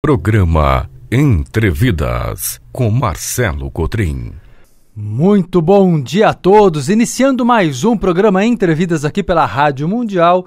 Programa Entrevidas com Marcelo Cotrim. Muito bom dia a todos. Iniciando mais um programa Entrevidas aqui pela Rádio Mundial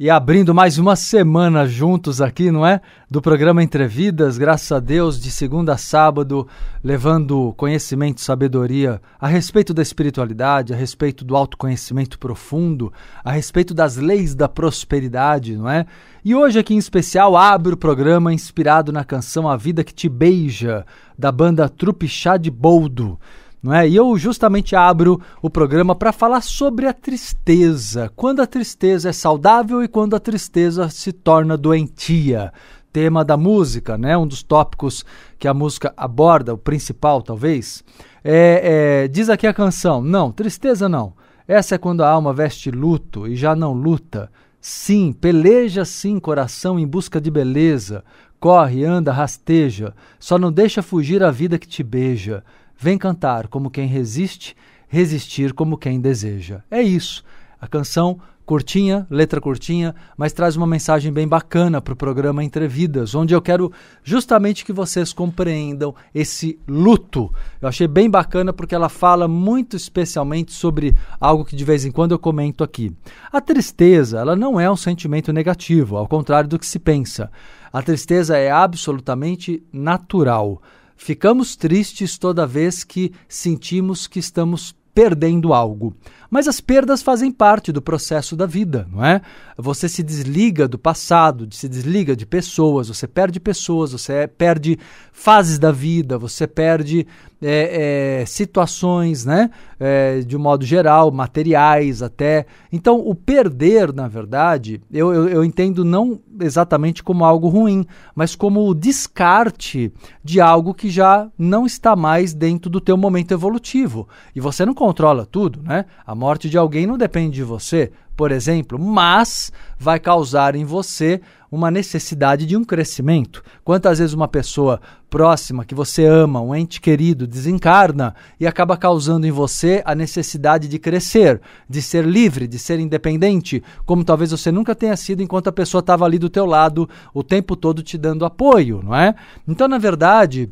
e abrindo mais uma semana juntos aqui, não é? Do programa Entrevidas, graças a Deus, de segunda a sábado, levando conhecimento, sabedoria a respeito da espiritualidade, a respeito do autoconhecimento profundo, a respeito das leis da prosperidade, não é? E hoje aqui em especial abre o programa inspirado na canção A Vida que Te Beija, da banda Trupe Chá de Boldo não é? E eu justamente abro o programa para falar sobre a tristeza, quando a tristeza é saudável e quando a tristeza se torna doentia. Tema da música, né? Um dos tópicos que a música aborda, o principal talvez. É, é, diz aqui a canção: não, tristeza não. Essa é quando a alma veste luto e já não luta. Sim, peleja sim, coração, em busca de beleza. Corre, anda, rasteja, só não deixa fugir a vida que te beija. Vem cantar como quem resiste, resistir como quem deseja. É isso. A canção curtinha, letra curtinha, mas traz uma mensagem bem bacana para o programa Entrevidas, onde eu quero justamente que vocês compreendam esse luto. Eu achei bem bacana porque ela fala muito especialmente sobre algo que de vez em quando eu comento aqui. A tristeza, ela não é um sentimento negativo, ao contrário do que se pensa. A tristeza é absolutamente natural. Ficamos tristes toda vez que sentimos que estamos perdendo algo. Mas as perdas fazem parte do processo da vida, não é? Você se desliga do passado, se desliga de pessoas, você perde pessoas, você perde fases da vida, você perde é, é, situações, né? É, de um modo geral, materiais até. Então, o perder, na verdade, eu, eu, eu entendo não exatamente como algo ruim, mas como o descarte de algo que já não está mais dentro do teu momento evolutivo. E você não controla tudo, né? A morte de alguém não depende de você, por exemplo, mas vai causar em você uma necessidade de um crescimento. Quantas vezes uma pessoa próxima que você ama, um ente querido, desencarna e acaba causando em você a necessidade de crescer, de ser livre, de ser independente, como talvez você nunca tenha sido enquanto a pessoa estava ali do teu lado o tempo todo te dando apoio, não é? Então, na verdade,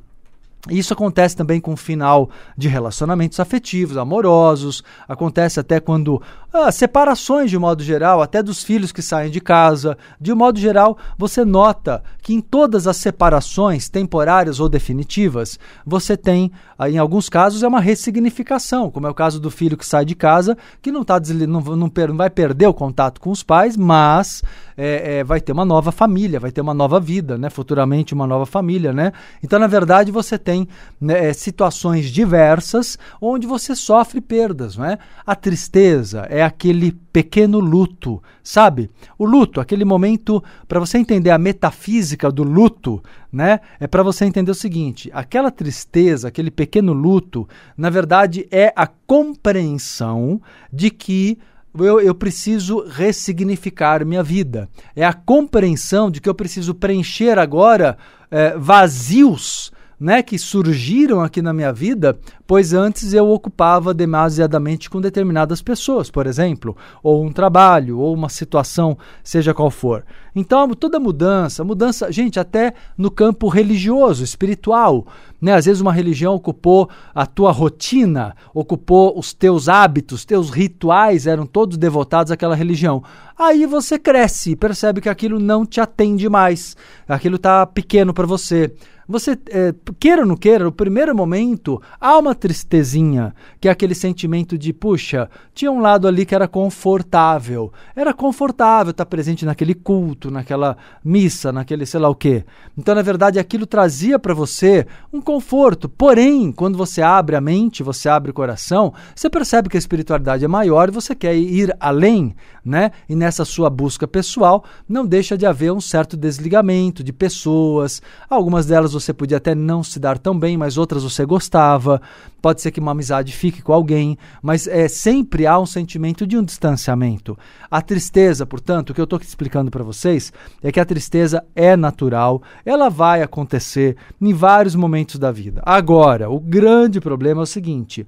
isso acontece também com o final de relacionamentos afetivos, amorosos, acontece até quando ah, separações de modo geral, até dos filhos que saem de casa. De modo geral, você nota que em todas as separações, temporárias ou definitivas, você tem, ah, em alguns casos, é uma ressignificação, como é o caso do filho que sai de casa, que não, tá, não, não, não vai perder o contato com os pais, mas é, é, vai ter uma nova família, vai ter uma nova vida, né? Futuramente uma nova família, né? Então, na verdade, você tem né, é, situações diversas onde você sofre perdas, não é? A tristeza é aquele pequeno luto, sabe? O luto, aquele momento, para você entender a metafísica do luto, né? É para você entender o seguinte: aquela tristeza, aquele pequeno luto, na verdade é a compreensão de que eu, eu preciso ressignificar minha vida. É a compreensão de que eu preciso preencher agora é, vazios né, que surgiram aqui na minha vida, pois antes eu ocupava demasiadamente com determinadas pessoas, por exemplo, ou um trabalho, ou uma situação, seja qual for. Então, toda mudança, mudança, gente, até no campo religioso, espiritual, né? Às vezes uma religião ocupou a tua rotina, ocupou os teus hábitos, teus rituais eram todos devotados àquela religião. Aí você cresce e percebe que aquilo não te atende mais, aquilo está pequeno para você. Você, é, queira ou não queira, no primeiro momento há uma tristezinha, que é aquele sentimento de, puxa, tinha um lado ali que era confortável. Era confortável estar presente naquele culto, culto, naquela missa, naquele sei lá o quê. Então, na verdade, aquilo trazia para você um conforto. Porém, quando você abre a mente, você abre o coração, você percebe que a espiritualidade é maior e você quer ir além, né? E nessa sua busca pessoal, não deixa de haver um certo desligamento de pessoas. Algumas delas você podia até não se dar tão bem, mas outras você gostava. Pode ser que uma amizade fique com alguém, mas é sempre há um sentimento de um distanciamento. A tristeza, portanto, que eu estou explicando para você vocês é que a tristeza é natural, ela vai acontecer em vários momentos da vida. Agora, o grande problema é o seguinte: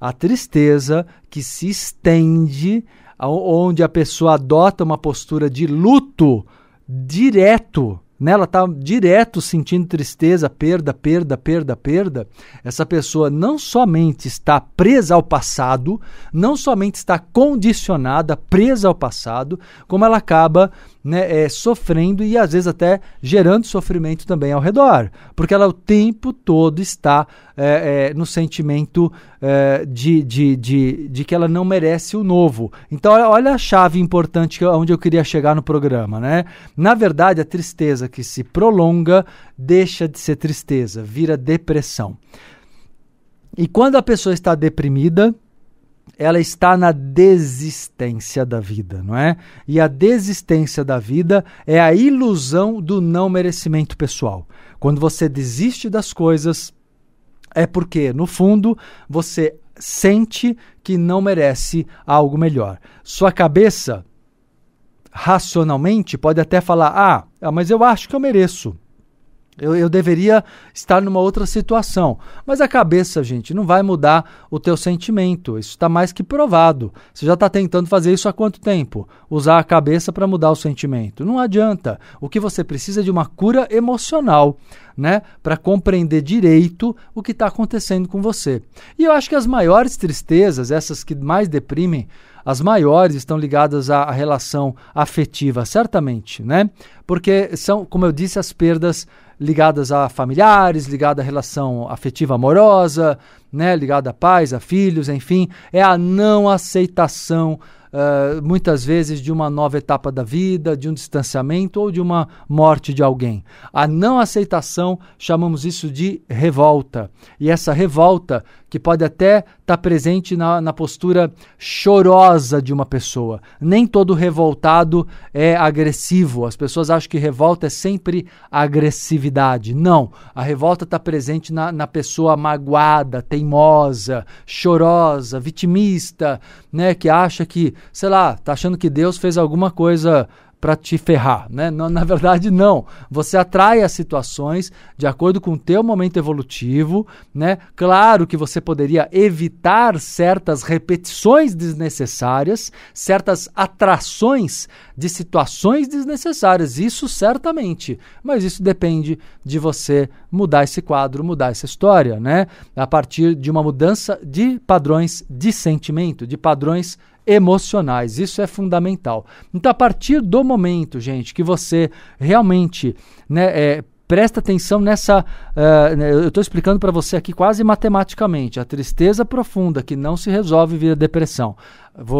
a tristeza que se estende, onde a pessoa adota uma postura de luto direto né, ela está direto sentindo tristeza, perda, perda, perda, perda, essa pessoa não somente está presa ao passado, não somente está condicionada, presa ao passado, como ela acaba né, é, sofrendo e às vezes até gerando sofrimento também ao redor, porque ela o tempo todo está é, é, no sentimento é, de, de, de, de, que ela não merece o novo. Então, olha, a chave importante onde eu queria chegar no programa. Né? Na verdade, a tristeza que se prolonga deixa de ser tristeza, vira depressão. E quando a pessoa está deprimida, ela está na desistência da vida, não é? E a desistência da vida é a ilusão do não merecimento pessoal. Quando você desiste das coisas, é porque, no fundo, você sente que não merece algo melhor. Sua cabeça, racionalmente, pode até falar: ah, ah, mas eu acho que eu mereço. Eu, eu, deveria estar numa outra situação. Mas a cabeça, gente, não vai mudar o teu sentimento. Isso está mais que provado. Você já está tentando fazer isso há quanto tempo? Usar a cabeça para mudar o sentimento. Não adianta. O que você precisa é de uma cura emocional, né? Para compreender direito o que está acontecendo com você. E eu acho que as maiores tristezas, essas que mais deprimem as maiores estão ligadas à relação afetiva, certamente, né? Porque são, como eu disse, as perdas ligadas a familiares, ligada à relação afetiva amorosa, né, ligada a pais, a filhos, enfim, é a não aceitação uh, muitas vezes de uma nova etapa da vida, de um distanciamento ou de uma morte de alguém. A não aceitação chamamos isso de revolta. E essa revolta, que pode até estar tá presente na, na postura chorosa de uma pessoa. Nem todo revoltado é agressivo. As pessoas acham que revolta é sempre agressividade. Não. A revolta está presente na, na pessoa magoada, teimosa, chorosa, vitimista, né, que acha que sei lá, tá achando que Deus fez alguma coisa para te ferrar, né? na verdade não. Você atrai as situações de acordo com o teu momento evolutivo, né? Claro que você poderia evitar certas repetições desnecessárias, certas atrações de situações desnecessárias, isso certamente. Mas isso depende de você mudar esse quadro, mudar essa história, né? A partir de uma mudança de padrões de sentimento, de padrões emocionais. Isso é fundamental. Então, a partir do momento, gente, que você realmente né, é, presta atenção nessa. Uh, eu estou explicando para você aqui quase matematicamente. A tristeza profunda que não se resolve via depressão.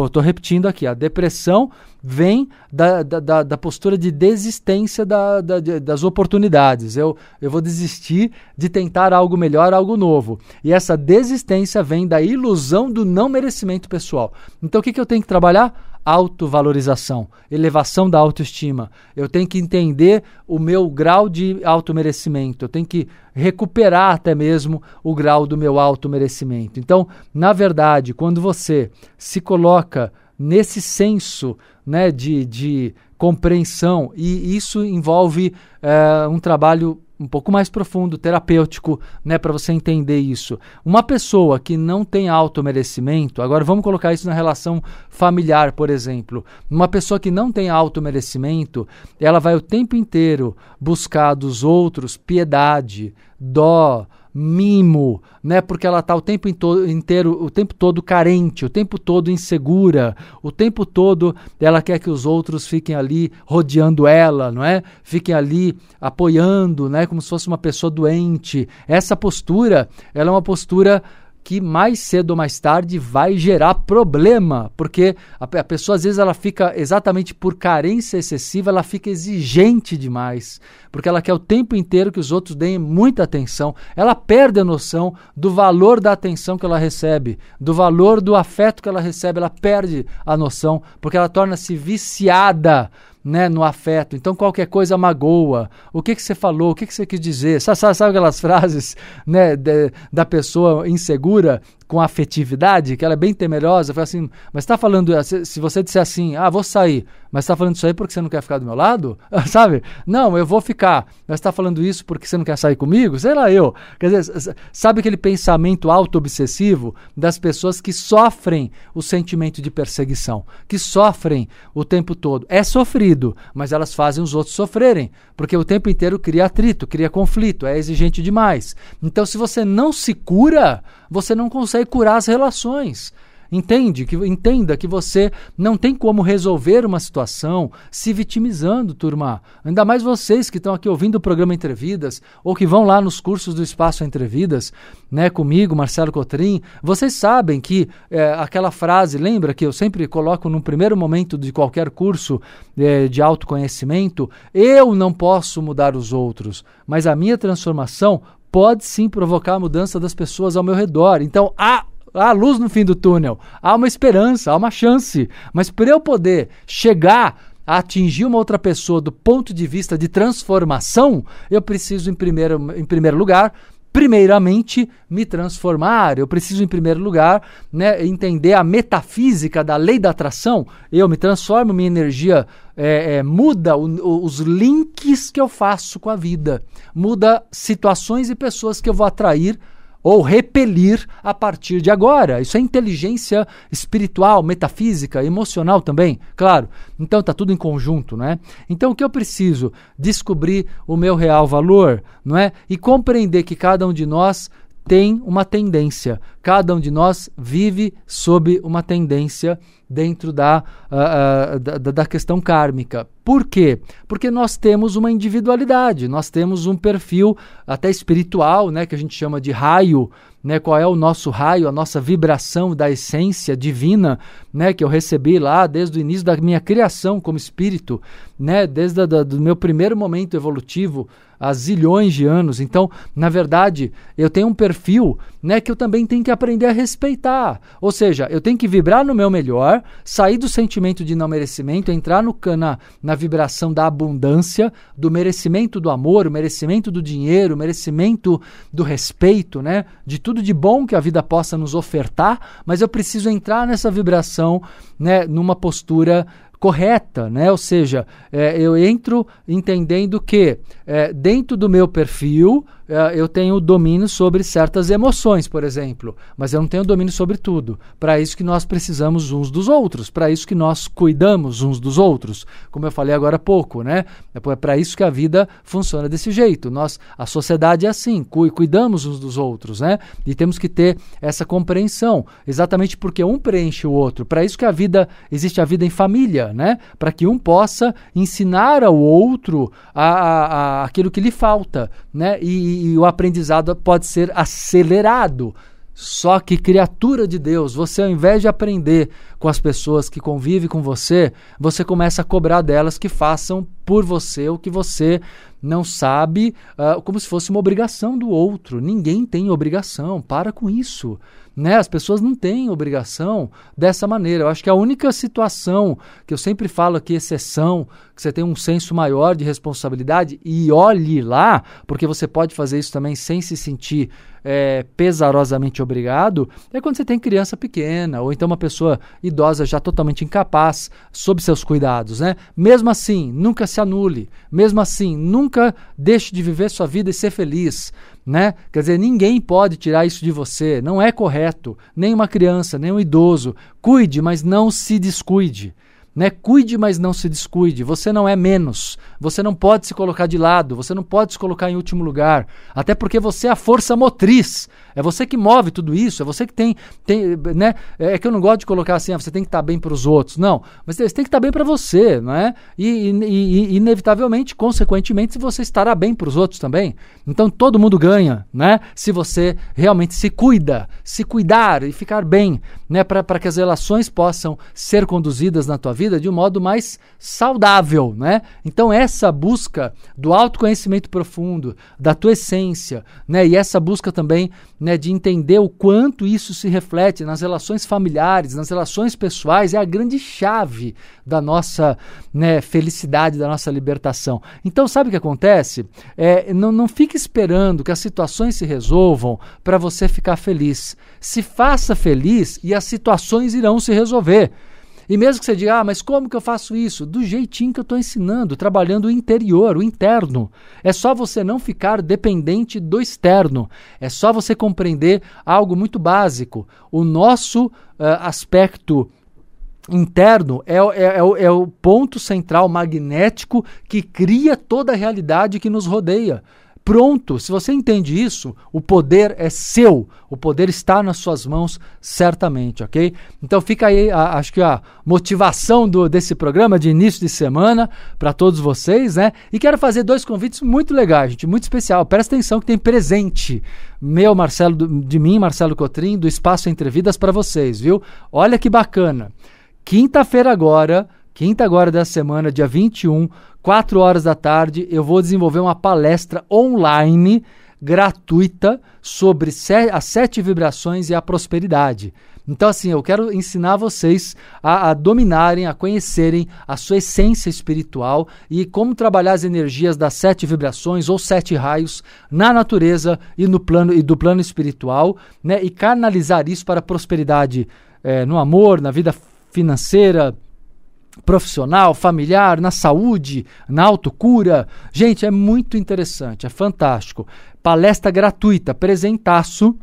Estou repetindo aqui: a depressão vem da, da, da postura de desistência da, da, das oportunidades. Eu, eu vou desistir de tentar algo melhor, algo novo. E essa desistência vem da ilusão do não merecimento pessoal. Então o que, que eu tenho que trabalhar? autovalorização, elevação da autoestima. Eu tenho que entender o meu grau de automerecimento. Eu tenho que recuperar até mesmo o grau do meu automerecimento. Então, na verdade, quando você se coloca nesse senso né, de, de compreensão, e isso envolve é, um trabalho um pouco mais profundo, terapêutico, né, para você entender isso. Uma pessoa que não tem automerecimento, agora vamos colocar isso na relação familiar, por exemplo. Uma pessoa que não tem automerecimento, ela vai o tempo inteiro buscar dos outros piedade, dó, mimo, né? Porque ela tá o tempo inteiro, o tempo todo carente, o tempo todo insegura, o tempo todo ela quer que os outros fiquem ali rodeando ela, não é? Fiquem ali apoiando, né? Como se fosse uma pessoa doente. Essa postura, ela é uma postura que mais cedo ou mais tarde vai gerar problema, porque a, a, pessoa às vezes ela fica exatamente por carência excessiva, ela fica exigente demais, porque ela quer o tempo inteiro que os outros deem muita atenção. Ela perde a noção do valor da atenção que ela recebe, do valor do afeto que ela recebe, ela perde a noção, porque ela torna-se viciada né, no afeto. Então qualquer coisa magoa. O que, que você falou? O que, que você quis dizer? Sabe, sabe aquelas frases né, de, da pessoa insegura? com afetividade, que ela é bem temerosa, fala assim, mas está falando, eh, se, você disser assim, ah, vou sair, mas está falando isso aí porque você não quer ficar do meu lado, sabe? Não, eu vou ficar, mas está falando isso porque você não quer sair comigo, sei lá eu. Quer dizer, sabe aquele pensamento auto-obsessivo das pessoas que sofrem o sentimento de perseguição, que sofrem o tempo todo. É sofrido, mas elas fazem os outros sofrerem, porque o tempo inteiro cria atrito, cria conflito, é exigente demais. Então, se você não se cura, você não consegue consegue curar as relações. Entende? Que, entenda que você não tem como resolver uma situação se vitimizando, turma. Ainda mais vocês que estão aqui ouvindo o programa Entrevidas ou que vão lá nos cursos do Espaço Entrevidas, né, comigo, Marcelo Cotrim. Vocês sabem que é, aquela frase, lembra que eu sempre coloco no primeiro momento de qualquer curso é, de autoconhecimento: eu não posso mudar os outros, mas a minha transformação pode sim provocar a mudança das pessoas ao meu redor. Então há, há luz no fim do túnel, há uma esperança, há uma chance. Mas para eu poder chegar a atingir uma outra pessoa do ponto de vista de transformação, eu preciso, em primeiro, em primeiro lugar, primeiramente me transformar. Eu preciso, em primeiro lugar, né, entender a metafísica da lei da atração. Eu me transformo, minha energia é, é, muda o, o, os links que eu faço com a vida, muda situações e pessoas que eu vou atrair ou repelir a partir de agora. Isso é inteligência espiritual, metafísica, emocional também, claro. Então tá tudo em conjunto, não é? Então o que eu preciso? Descobrir o meu real valor, não é? E compreender que cada um de nós tem uma tendência. Cada um de nós vive sob uma tendência dentro da, uh, uh, da, da, questão kármica. Por quê? Porque nós temos uma individualidade, nós temos um perfil até espiritual, né, que a gente chama de raio, né, qual é o nosso raio, a nossa vibração da essência divina, né, que eu recebi lá desde o início da minha criação como espírito, né, desde o do meu primeiro momento evolutivo, há zilhões de anos. Então, na verdade, eu tenho um perfil né, que eu também tenho que aprender a respeitar. Ou seja, eu tenho que vibrar no meu melhor, sair do sentimento de não merecimento, entrar no na, na vibração da abundância, do merecimento do amor, o merecimento do dinheiro, o merecimento do respeito, né, de tudo de bom que a vida possa nos ofertar, mas eu preciso entrar nessa vibração, né, numa postura correta, né? Ou seja, é, eu entro entendendo que é, dentro do meu perfil é, eu tenho domínio sobre certas emoções, por exemplo, mas eu não tenho domínio sobre tudo. Para isso que nós precisamos uns dos outros, para isso que nós cuidamos uns dos outros, como eu falei agora há pouco, né? É para é isso que a vida funciona desse jeito. Nós, a sociedade é assim, cu cuidamos uns dos outros, né? E temos que ter essa compreensão, exatamente porque um preenche o outro. Para isso que a vida existe a vida em família né? Para que um possa ensinar ao outro a, a, a aquilo que lhe falta, né? E, e o aprendizado pode ser acelerado. Só que criatura de Deus, você ao invés de aprender com as pessoas que convivem com você, você começa a cobrar delas que façam por você o que você não sabe, uh, como se fosse uma obrigação do outro. Ninguém tem obrigação, para com isso. Né? As pessoas não têm obrigação dessa maneira. Eu acho que a única situação que eu sempre falo aqui, exceção, que você tem um senso maior de responsabilidade e olhe lá, porque você pode fazer isso também sem se sentir é, pesarosamente obrigado, é quando você tem criança pequena ou então uma pessoa idosa já totalmente incapaz sob seus cuidados, né? Mesmo assim, nunca se anule, mesmo assim, nunca deixe de viver sua vida e ser feliz, né? Quer dizer, ninguém pode tirar isso de você, não é correto, nem uma criança, nem um idoso. Cuide, mas não se descuide. Né? Cuide, mas não se descuide. Você não é menos. Você não pode se colocar de lado. Você não pode se colocar em último lugar. Até porque você é a força motriz é você que move tudo isso, é você que tem, tem né? É, é que eu não gosto de colocar assim, ah, você tem que estar tá bem para os outros. Não, mas você tem que estar tá bem para você, não é? E, e, e, inevitavelmente, consequentemente, você estará bem para os outros também. Então todo mundo ganha, né? Se você realmente se cuida, se cuidar e ficar bem, né? Para que as relações possam ser conduzidas na tua vida de um modo mais saudável, né? Então essa busca do autoconhecimento profundo, da tua essência, né? E essa busca também, né? né, de entender o quanto isso se reflete nas relações familiares, nas relações pessoais, é a grande chave da nossa né, felicidade, da nossa libertação. Então, sabe o que acontece? É, não, não fique esperando que as situações se resolvam para você ficar feliz. Se faça feliz e as situações irão se resolver. E mesmo que você diga, ah, mas como que eu faço isso? Do jeitinho que eu estou ensinando, trabalhando o interior, o interno. É só você não ficar dependente do externo. É só você compreender algo muito básico. O nosso uh, aspecto interno é, é, é, o, é, o ponto central magnético que cria toda a realidade que nos rodeia pronto. Se você entende isso, o poder é seu, o poder está nas suas mãos, certamente, ok? Então fica aí, a, acho que a motivação do, desse programa de início de semana para todos vocês, né? E quero fazer dois convites muito legais, gente, muito especial. Presta atenção que tem presente meu, Marcelo, de mim, Marcelo Cotrim, do Espaço Entrevidas para vocês, viu? Olha que bacana. Quinta-feira agora, quinta agora da semana, dia 21, 4 horas da tarde, eu vou desenvolver uma palestra online gratuita sobre as sete vibrações e a prosperidade. Então, assim, eu quero ensinar vocês a, a, dominarem, a conhecerem a sua essência espiritual e como trabalhar as energias das sete vibrações ou sete raios na natureza e no plano e do plano espiritual, né? E canalizar isso para a prosperidade é, no amor, na vida financeira, profissional, familiar, na saúde, na autocura. Gente, é muito interessante, é fantástico. Palestra gratuita, presentaço.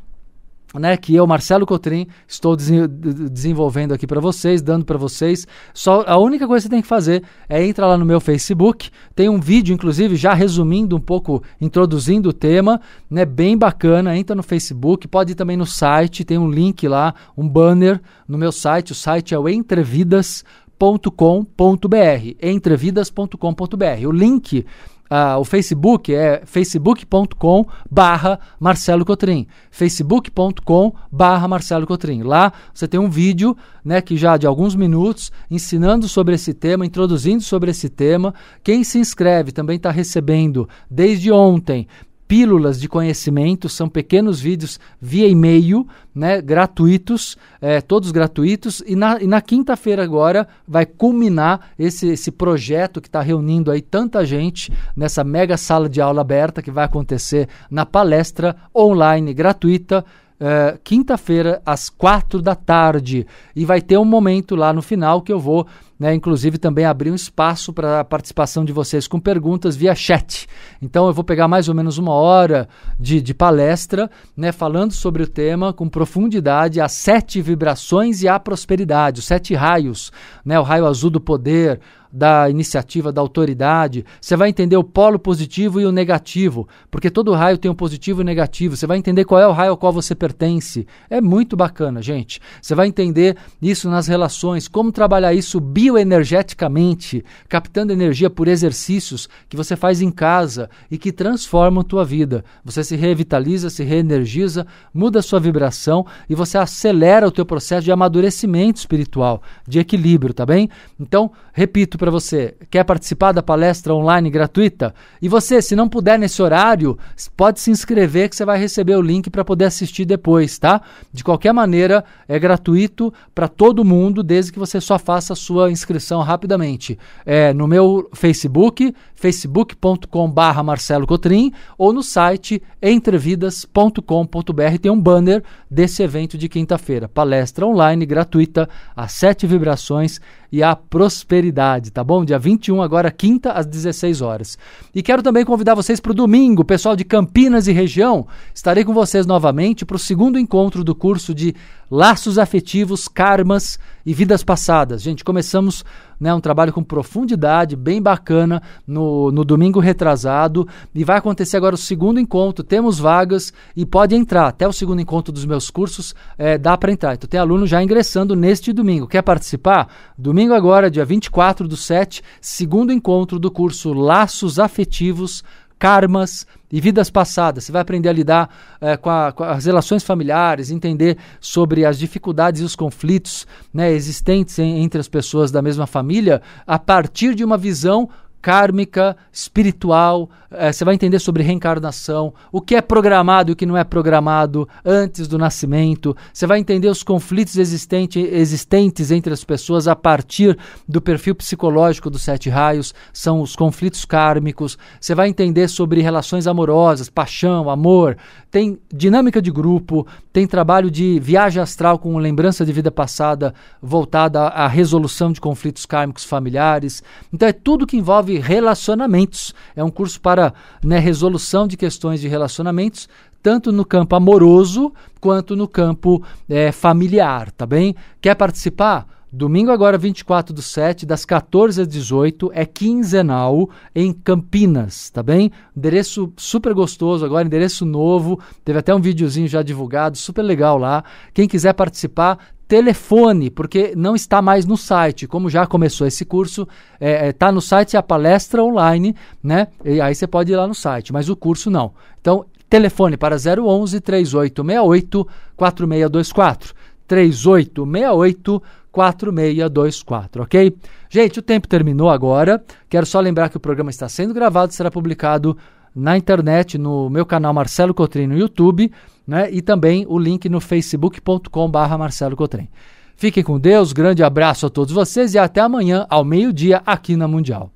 Né, que eu, Marcelo Cotrim, estou desenvolvendo aqui para vocês, dando para vocês. Só a única coisa que você tem que fazer é entrar lá no meu Facebook. Tem um vídeo, inclusive, já resumindo um pouco, introduzindo o tema, né, bem bacana. Entra no Facebook, pode ir também no site, tem um link lá, um banner no meu site. O site é o Entrevidas.com entrevidas.com.br, entrevidas.com.br. O link ah, o Facebook é facebook.com barra Marcelo Cotrim, facebook.com barra Marcelo Cotrim. Lá você tem um vídeo né, que já de alguns minutos ensinando sobre esse tema, introduzindo sobre esse tema. Quem se inscreve também está recebendo desde ontem Pílulas de Conhecimento, são pequenos vídeos via e-mail, né, gratuitos, é, todos gratuitos, e na, na quinta-feira agora vai culminar esse, esse projeto que está reunindo aí tanta gente nessa mega sala de aula aberta que vai acontecer na palestra online gratuita é, quinta-feira, às quatro da tarde. E vai ter um momento lá no final que eu vou, né, inclusive, também abrir um espaço para a participação de vocês com perguntas via chat. Então, eu vou pegar mais ou menos uma hora de, de palestra, né, falando sobre o tema com profundidade: as sete vibrações e a prosperidade, os sete raios, né, o raio azul do poder da iniciativa, da autoridade. Você vai entender o polo positivo e o negativo, porque todo raio tem um positivo e um negativo. Você vai entender qual é o raio ao qual você pertence. É muito bacana, gente. Você vai entender isso nas relações, como trabalhar isso bioenergeticamente, captando energia por exercícios que você faz em casa e que transformam a tua vida. Você se revitaliza, se reenergiza, muda a sua vibração e você acelera o teu processo de amadurecimento espiritual, de equilíbrio, tá bem? Então, repito para você: quer participar da palestra online gratuita? E você, se não puder nesse horário, pode se inscrever que você vai receber o link para poder assistir depois, tá? De qualquer maneira, é gratuito para todo mundo, desde que você só faça a sua inscrição rapidamente. É no meu Facebook, facebook.com/barra Marcelo Cotrim, ou no site entrevidas.com.br tem um banner desse evento de quinta-feira, palestra online gratuita, as sete vibrações e prosperidade, tá bom? Dia 21, agora quinta, às 16 horas. E quero também convidar vocês para o domingo, pessoal de Campinas e região. Estarei com vocês novamente para o segundo encontro do curso de Laços Afetivos, Karmas, e vidas passadas. Gente, começamos né, um trabalho com profundidade, bem bacana, no, no domingo retrasado. E vai acontecer agora o segundo encontro. Temos vagas e pode entrar. Até o segundo encontro dos meus cursos é, dá para entrar. Então tem aluno já ingressando neste domingo. Quer participar? Domingo agora, dia 24 do 7, segundo encontro do curso Laços Afetivos, Karmas e vidas passadas. Você vai aprender a lidar é, com, a, com, as relações familiares, entender sobre as dificuldades e os conflitos né, existentes em, entre as pessoas da mesma família a partir de uma visão kármica, espiritual, eh, você vai entender sobre reencarnação, o que é programado e o que não é programado antes do nascimento, você vai entender os conflitos existente, existentes entre as pessoas a partir do perfil psicológico dos sete raios, são os conflitos kármicos, você vai entender sobre relações amorosas, paixão, amor, tem dinâmica de grupo, tem trabalho de viagem astral com lembrança de vida passada voltada à resolução de conflitos kármicos familiares. Então é tudo que envolve relacionamentos. É um curso para né, resolução de questões de relacionamentos, tanto no campo amoroso quanto no campo é, familiar, tá bem? Quer participar? Domingo agora, 24 do 7, das 14 às 18, é quinzenal em Campinas, tá bem? Endereço super gostoso agora, endereço novo, teve até um videozinho já divulgado, super legal lá. Quem quiser participar, telefone, porque não está mais no site. Como já começou esse curso, está é, é tá no site a palestra online, né? E aí você pode ir lá no site, mas o curso não. Então, telefone para 011 3868 4624. 3868 4624, ok? Gente, o tempo terminou agora. Quero só lembrar que o programa está sendo gravado e será publicado na internet, no meu canal Marcelo Cotrim no YouTube, né? E também o link no facebook.com/barra Marcelo Cotrim. Fiquem com Deus, grande abraço a todos vocês e até amanhã, ao meio-dia, aqui na Mundial.